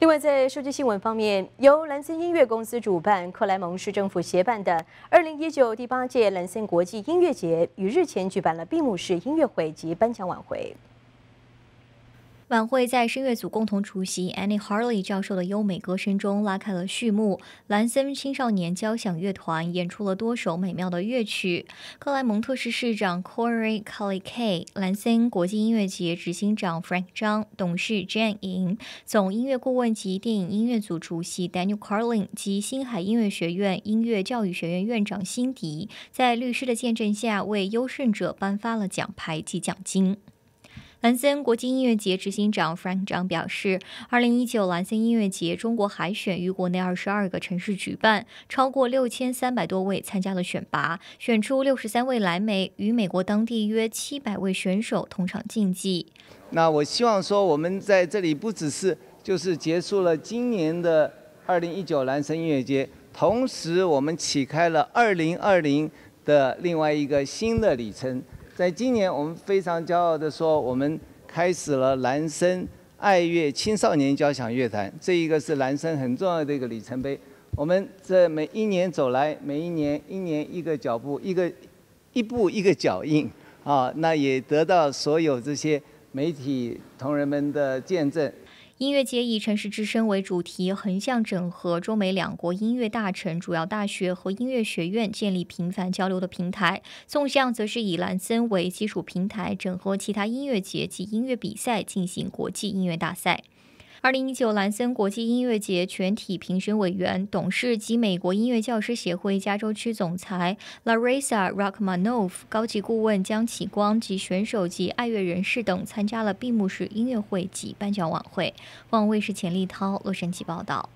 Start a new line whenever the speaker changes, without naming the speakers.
另外，在数据新闻方面，由蓝森音乐公司主办、克莱蒙市政府协办的2019第八届蓝森国际音乐节，于日前举办了闭幕式音乐会及颁奖晚会。
晚会在声乐组共同出席 Annie Harley 教授的优美歌声中拉开了序幕。兰森青少年交响乐团演出了多首美妙的乐曲。克莱蒙特市市长 Corey c e l l y K、兰森国际音乐节执行长 Frank 张、董事 Jane 银、总音乐顾问及电影音乐组主席 Daniel Carlin 及星海音乐学院音乐教育学院院长辛迪，在律师的见证下为优胜者颁发了奖牌及奖金。蓝森国际音乐节执行长 Frank 张表示，二零一九蓝森音乐节中国海选于国内二十二个城市举办，超过六千三百多位参加了选拔，选出六十三位来美，与美国当地约七百位选手同场竞技。
那我希望说，我们在这里不只是就是结束了今年的二零一九蓝森音乐节，同时我们启开了二零二零的另外一个新的里程。在今年，我们非常骄傲地说，我们开始了男生爱乐青少年交响乐团，这一个是男生很重要的一个里程碑。我们这每一年走来，每一年一年一个脚步，一个一步一个脚印啊，那也得到所有这些媒体同仁们的见证。音乐节以
“城市之声”为主题，横向整合中美两国音乐大城、主要大学和音乐学院，建立频繁交流的平台；纵向则是以蓝森为基础平台，整合其他音乐节及音乐比赛，进行国际音乐大赛。二零一九兰森国际音乐节全体评审委员、董事及美国音乐教师协会加州区总裁 Larissa Rockmanov 高级顾问江启光及选手及爱乐人士等参加了闭幕式音乐会及颁奖晚会。望卫视钱立涛洛杉矶报道。